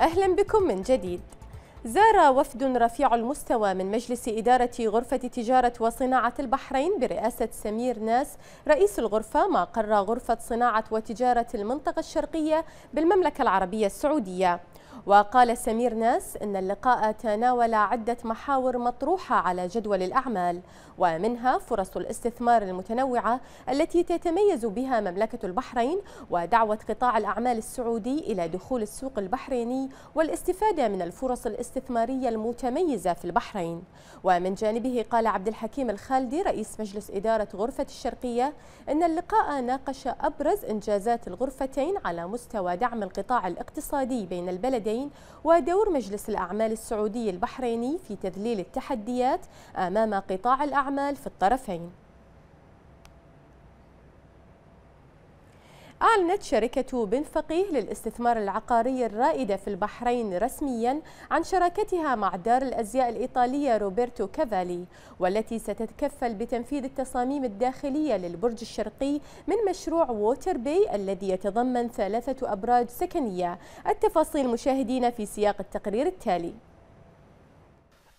أهلا بكم من جديد زار وفد رفيع المستوى من مجلس إدارة غرفة تجارة وصناعة البحرين برئاسة سمير ناس رئيس الغرفة ما قر غرفة صناعة وتجارة المنطقة الشرقية بالمملكة العربية السعودية وقال سمير ناس إن اللقاء تناول عدة محاور مطروحة على جدول الأعمال ومنها فرص الاستثمار المتنوعة التي تتميز بها مملكة البحرين ودعوة قطاع الأعمال السعودي إلى دخول السوق البحريني والاستفادة من الفرص الاستثمارية المتميزة في البحرين ومن جانبه قال عبد الحكيم الخالدي رئيس مجلس إدارة غرفة الشرقية إن اللقاء ناقش أبرز إنجازات الغرفتين على مستوى دعم القطاع الاقتصادي بين البلد البلدين ودور مجلس الأعمال السعودي البحريني في تذليل التحديات أمام قطاع الأعمال في الطرفين أعلنت شركة بن فقيه للاستثمار العقاري الرائدة في البحرين رسميا عن شراكتها مع دار الأزياء الإيطالية روبرتو كافالي والتي ستتكفل بتنفيذ التصاميم الداخلية للبرج الشرقي من مشروع ووتر بي الذي يتضمن ثلاثة أبراج سكنية التفاصيل مشاهدين في سياق التقرير التالي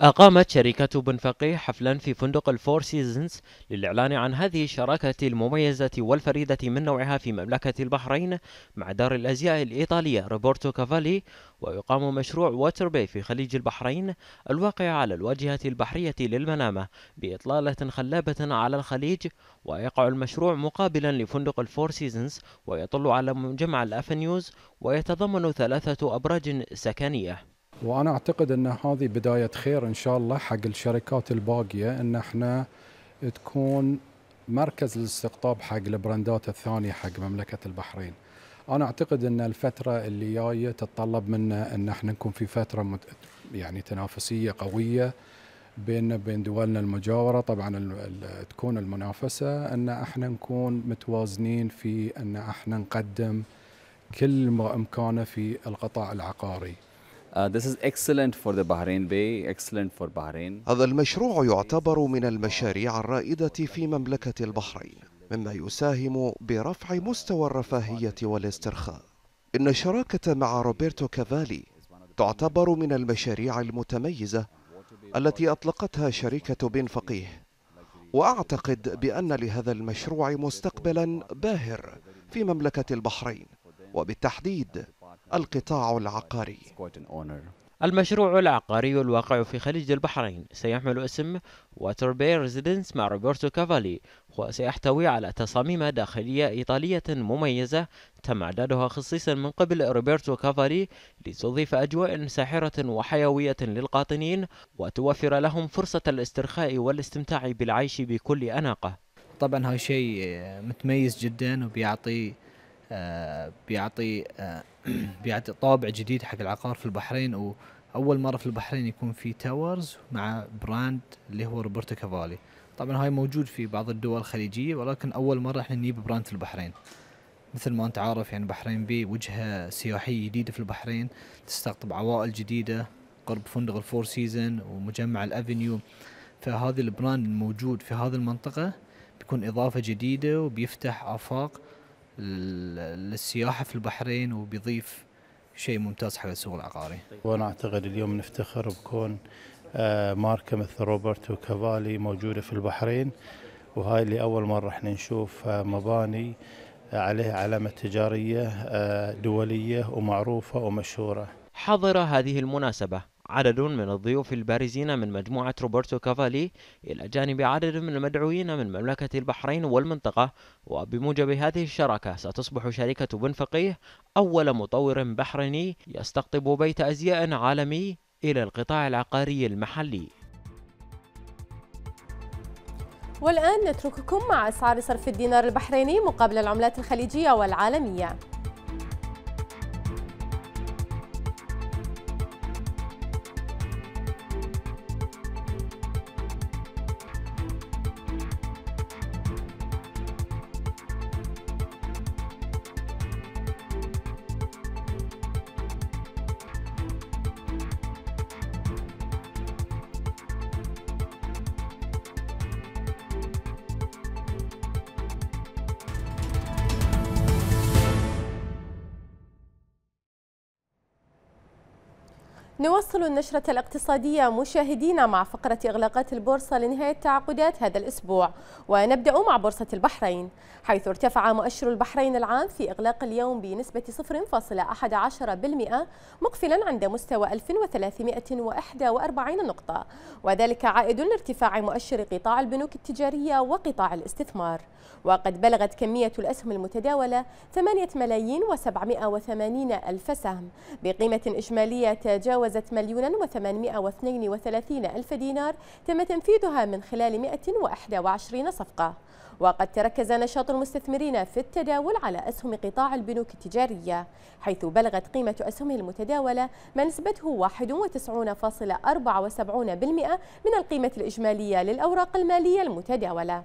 أقامت شركة بن فقيه حفلا في فندق الفور سيزنز للإعلان عن هذه الشراكة المميزة والفريدة من نوعها في مملكة البحرين مع دار الأزياء الإيطالية روبرتو كافالي ويقام مشروع واتر بي في خليج البحرين الواقع على الواجهة البحرية للمنامة بإطلالة خلابة على الخليج ويقع المشروع مقابلا لفندق الفور سيزنز ويطل على مجمع الأفنيوز ويتضمن ثلاثة أبراج سكنية وانا اعتقد ان هذه بدايه خير ان شاء الله حق الشركات الباقيه ان احنا تكون مركز الاستقطاب حق البراندات الثانيه حق مملكه البحرين. انا اعتقد ان الفتره اللي جايه تتطلب منا ان احنا نكون في فتره مت... يعني تنافسيه قويه بيننا بين دولنا المجاوره طبعا ال... تكون المنافسه ان احنا نكون متوازنين في ان احنا نقدم كل ما امكانه في القطاع العقاري. Uh, this is excellent for the Bahrain Bay, excellent for Bahrain. هذا المشروع يعتبر من المشاريع الرائدة في مملكة البحرين مما يساهم برفع مستوى الرفاهية والاسترخاء إن الشراكة مع روبرتو كافالي تعتبر من المشاريع المتميزة التي أطلقتها شركة بن فقيه وأعتقد بأن لهذا المشروع مستقبلا باهر في مملكة البحرين وبالتحديد القطاع العقاري المشروع العقاري الواقع في خليج البحرين سيحمل اسم واتر بير ريزيدنس مع روبرتو كافالي وسيحتوي على تصاميم داخلية إيطالية مميزة تم إعدادها خصيصا من قبل روبرتو كافالي لتضيف أجواء ساحرة وحيوية للقاطنين وتوفر لهم فرصة الاسترخاء والاستمتاع بالعيش بكل أناقة طبعا هاي شيء متميز جدا وبيعطي آه، بيعطي آه، بيعطي طابع جديد حق العقار في البحرين واول مره في البحرين يكون في تاورز مع براند اللي هو روبرتو كافالي طبعا هاي موجود في بعض الدول الخليجيه ولكن اول مره احنا نجيب براند في البحرين مثل ما انت عارف يعني البحرين بي وجهه سياحيه جديده في البحرين تستقطب عوائل جديده قرب فندق الفور سيزن ومجمع الافنيو فهذا البراند الموجود في هذه المنطقه بيكون اضافه جديده وبيفتح افاق للسياحه في البحرين وبيضيف شيء ممتاز حق السوق العقاري. طيب. وانا اعتقد اليوم نفتخر بكون آه، ماركه مثل روبرتو كافالي موجوده في البحرين وهاي اللي اول مره احنا نشوف آه، مباني آه، عليها علامه تجاريه دوليه ومعروفه ومشهوره. حضر هذه المناسبه عدد من الضيوف البارزين من مجموعة روبرتو كافالي إلى جانب عدد من المدعوين من مملكة البحرين والمنطقة وبموجب هذه الشراكة ستصبح شركة بن فقيه أول مطور بحريني يستقطب بيت أزياء عالمي إلى القطاع العقاري المحلي والآن نترككم مع أسعار صرف الدينار البحريني مقابل العملات الخليجية والعالمية نواصل النشرة الاقتصادية مشاهدينا مع فقرة إغلاقات البورصة لنهاية تعاقدات هذا الأسبوع ونبدأ مع بورصة البحرين حيث ارتفع مؤشر البحرين العام في إغلاق اليوم بنسبة 0.11% مقفلا عند مستوى 1341 نقطة وذلك عائد لارتفاع مؤشر قطاع البنوك التجارية وقطاع الاستثمار وقد بلغت كمية الأسهم المتداولة 8 ملايين و780 ألف سهم بقيمة إجمالية تجاوز تجاوزت مليونا وثمانمائة واثنين وثلاثين ألف دينار تم تنفيذها من خلال 121 صفقة وقد تركز نشاط المستثمرين في التداول على أسهم قطاع البنوك التجارية حيث بلغت قيمة أسهمه المتداولة ما نسبته 91.74% من القيمة الإجمالية للأوراق المالية المتداولة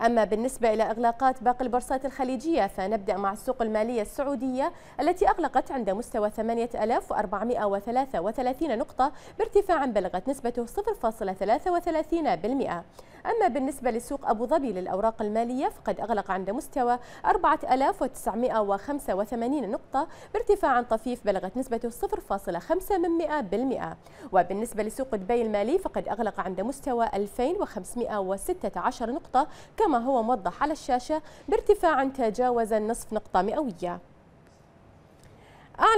أما بالنسبة إلى إغلاقات باقي البورصات الخليجية فنبدأ مع السوق المالية السعودية التي أغلقت عند مستوى 8433 نقطة بارتفاع بلغت نسبته 0.33% أما بالنسبة لسوق أبو ظبي للأوراق المالية فقد أغلق عند مستوى 4985 نقطة بارتفاع طفيف بلغت نسبته 0.5% وبالنسبة لسوق دبي المالي فقد أغلق عند مستوى 2516 نقطة كما هو موضح على الشاشة بارتفاع تجاوز النصف نقطة مئوية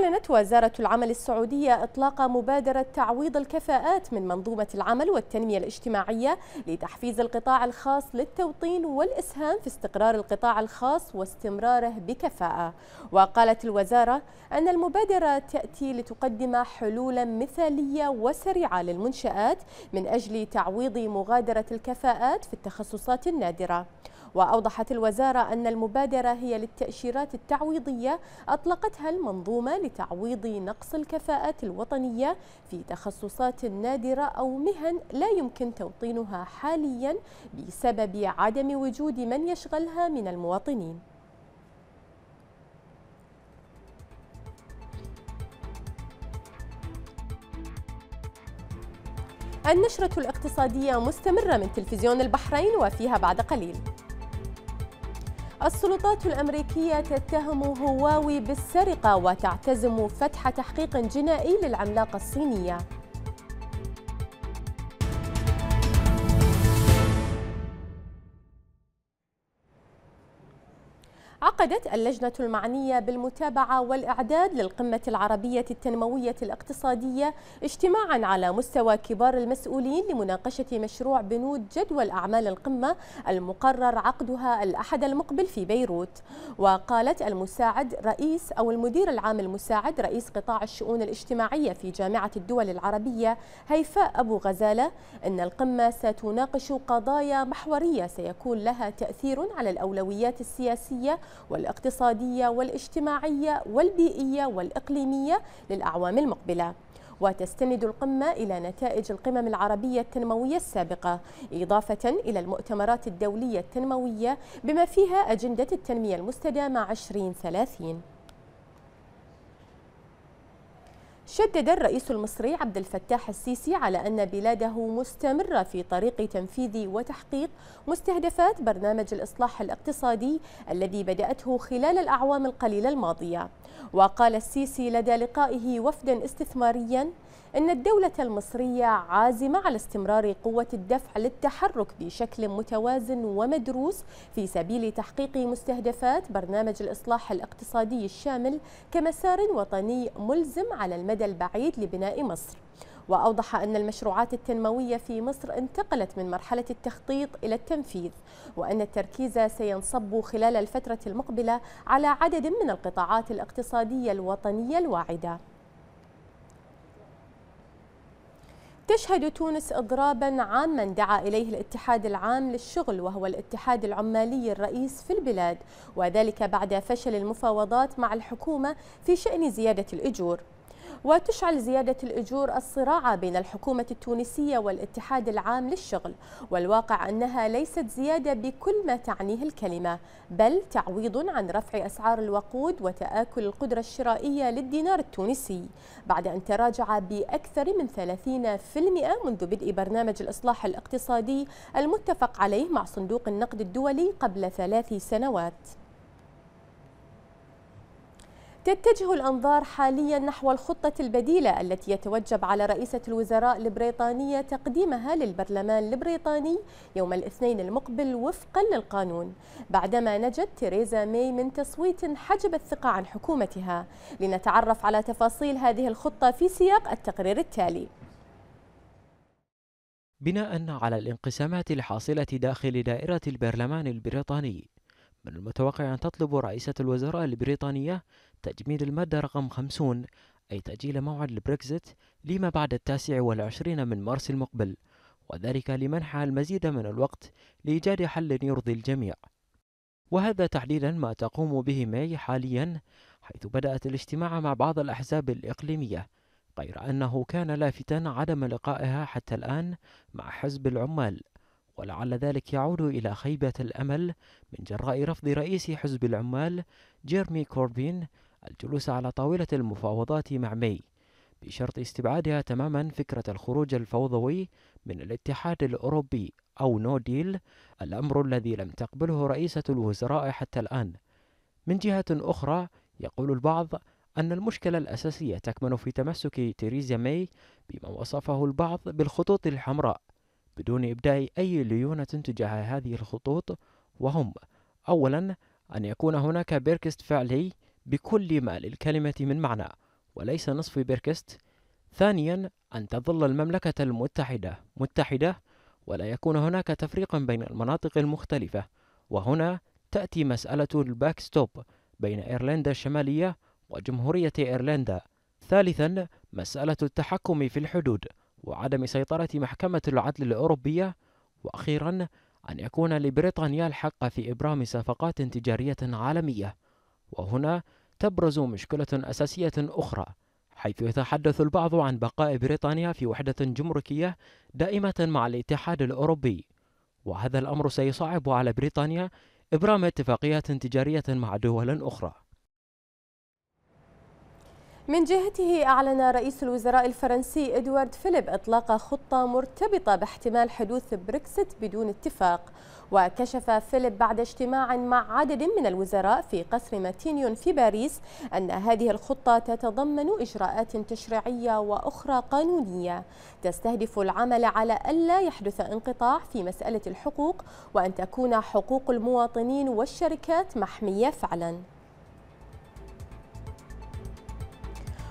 أعلنت وزارة العمل السعودية إطلاق مبادرة تعويض الكفاءات من منظومة العمل والتنمية الاجتماعية لتحفيز القطاع الخاص للتوطين والإسهام في استقرار القطاع الخاص واستمراره بكفاءة وقالت الوزارة أن المبادرة تأتي لتقدم حلولا مثالية وسريعة للمنشآت من أجل تعويض مغادرة الكفاءات في التخصصات النادرة وأوضحت الوزارة أن المبادرة هي للتأشيرات التعويضية أطلقتها المنظومة لتعويض نقص الكفاءات الوطنية في تخصصات نادرة أو مهن لا يمكن توطينها حاليا بسبب عدم وجود من يشغلها من المواطنين النشرة الاقتصادية مستمرة من تلفزيون البحرين وفيها بعد قليل السلطات الأمريكية تتهم هواوي بالسرقة وتعتزم فتح تحقيق جنائي للعملاقة الصينية عقدت اللجنة المعنية بالمتابعة والإعداد للقمة العربية التنموية الاقتصادية اجتماعا على مستوى كبار المسؤولين لمناقشة مشروع بنود جدول أعمال القمة المقرر عقدها الأحد المقبل في بيروت وقالت المساعد رئيس أو المدير العام المساعد رئيس قطاع الشؤون الاجتماعية في جامعة الدول العربية هيفاء أبو غزالة أن القمة ستناقش قضايا محورية سيكون لها تأثير على الأولويات السياسية والاقتصادية والاجتماعية والبيئية والإقليمية للأعوام المقبلة وتستند القمة إلى نتائج القمم العربية التنموية السابقة إضافة إلى المؤتمرات الدولية التنموية بما فيها أجندة التنمية المستدامة 2030 شدد الرئيس المصري عبد الفتاح السيسي على أن بلاده مستمرة في طريق تنفيذ وتحقيق مستهدفات برنامج الإصلاح الاقتصادي الذي بدأته خلال الأعوام القليلة الماضية وقال السيسي لدى لقائه وفدا استثماريا أن الدولة المصرية عازمة على استمرار قوة الدفع للتحرك بشكل متوازن ومدروس في سبيل تحقيق مستهدفات برنامج الإصلاح الاقتصادي الشامل كمسار وطني ملزم على المدى المدى البعيد لبناء مصر وأوضح أن المشروعات التنموية في مصر انتقلت من مرحلة التخطيط إلى التنفيذ وأن التركيز سينصب خلال الفترة المقبلة على عدد من القطاعات الاقتصادية الوطنية الواعدة تشهد تونس اضرابا عاما دعا اليه الاتحاد العام للشغل وهو الاتحاد العمالي الرئيس في البلاد وذلك بعد فشل المفاوضات مع الحكومه في شان زياده الاجور وتشعل زيادة الأجور الصراع بين الحكومة التونسية والاتحاد العام للشغل والواقع أنها ليست زيادة بكل ما تعنيه الكلمة بل تعويض عن رفع أسعار الوقود وتآكل القدرة الشرائية للدينار التونسي بعد أن تراجع بأكثر من 30% منذ بدء برنامج الإصلاح الاقتصادي المتفق عليه مع صندوق النقد الدولي قبل ثلاث سنوات تتجه الأنظار حاليا نحو الخطة البديلة التي يتوجب على رئيسة الوزراء البريطانية تقديمها للبرلمان البريطاني يوم الاثنين المقبل وفقا للقانون بعدما نجت تيريزا ماي من تصويت حجب الثقة عن حكومتها لنتعرف على تفاصيل هذه الخطة في سياق التقرير التالي بناء على الانقسامات الحاصلة داخل دائرة البرلمان البريطاني من المتوقع أن تطلب رئيسة الوزراء البريطانية تجميد المادة رقم 50 أي تأجيل موعد البريكزيت لما بعد التاسع والعشرين من مارس المقبل وذلك لمنحها المزيد من الوقت لإيجاد حل يرضي الجميع وهذا تحديدا ما تقوم به ماي حاليا حيث بدأت الاجتماع مع بعض الأحزاب الإقليمية غير أنه كان لافتا عدم لقائها حتى الآن مع حزب العمال ولعل ذلك يعود إلى خيبة الأمل من جراء رفض رئيس حزب العمال جيرمي كوربين الجلوس على طاولة المفاوضات مع مي بشرط استبعادها تماما فكرة الخروج الفوضوي من الاتحاد الأوروبي أو نو ديل الأمر الذي لم تقبله رئيسة الوزراء حتى الآن من جهة أخرى يقول البعض أن المشكلة الأساسية تكمن في تمسك تيريزا ماي بما وصفه البعض بالخطوط الحمراء بدون إبداء أي ليونة تجاه هذه الخطوط وهم أولا أن يكون هناك بيركست فعلي بكل ما للكلمة من معنى وليس نصف بيركست ثانيا أن تظل المملكة المتحدة متحدة ولا يكون هناك تفريق بين المناطق المختلفة وهنا تأتي مسألة الباكستوب بين إيرلندا الشمالية وجمهورية إيرلندا ثالثا مسألة التحكم في الحدود وعدم سيطرة محكمة العدل الأوروبية وأخيرا أن يكون لبريطانيا الحق في إبرام صفقات تجارية عالمية وهنا تبرز مشكلة أساسية أخرى حيث يتحدث البعض عن بقاء بريطانيا في وحدة جمركية دائمة مع الاتحاد الأوروبي وهذا الأمر سيصعب على بريطانيا إبرام اتفاقيات تجارية مع دول أخرى من جهته أعلن رئيس الوزراء الفرنسي إدوارد فيليب إطلاق خطة مرتبطة باحتمال حدوث بريكسيت بدون اتفاق وكشف فيليب بعد اجتماع مع عدد من الوزراء في قصر ماتينيون في باريس أن هذه الخطة تتضمن إجراءات تشريعية وأخرى قانونية تستهدف العمل على ألا يحدث انقطاع في مسألة الحقوق وأن تكون حقوق المواطنين والشركات محمية فعلاً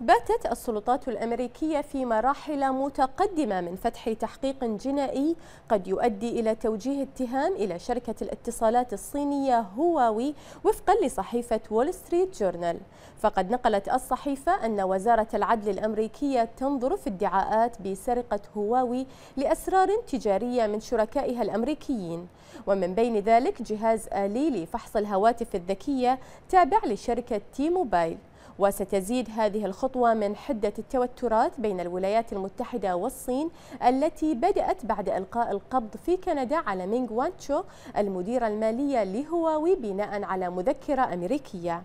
باتت السلطات الأمريكية في مراحل متقدمة من فتح تحقيق جنائي قد يؤدي إلى توجيه اتهام إلى شركة الاتصالات الصينية هواوي وفقا لصحيفة وول ستريت جورنال فقد نقلت الصحيفة أن وزارة العدل الأمريكية تنظر في ادعاءات بسرقة هواوي لأسرار تجارية من شركائها الأمريكيين ومن بين ذلك جهاز آلي لفحص الهواتف الذكية تابع لشركة تي موبايل وستزيد هذه الخطوة من حدة التوترات بين الولايات المتحدة والصين التي بدأت بعد إلقاء القبض في كندا على مينغ وانتشو المديرة المالية لهواوي بناء على مذكرة أمريكية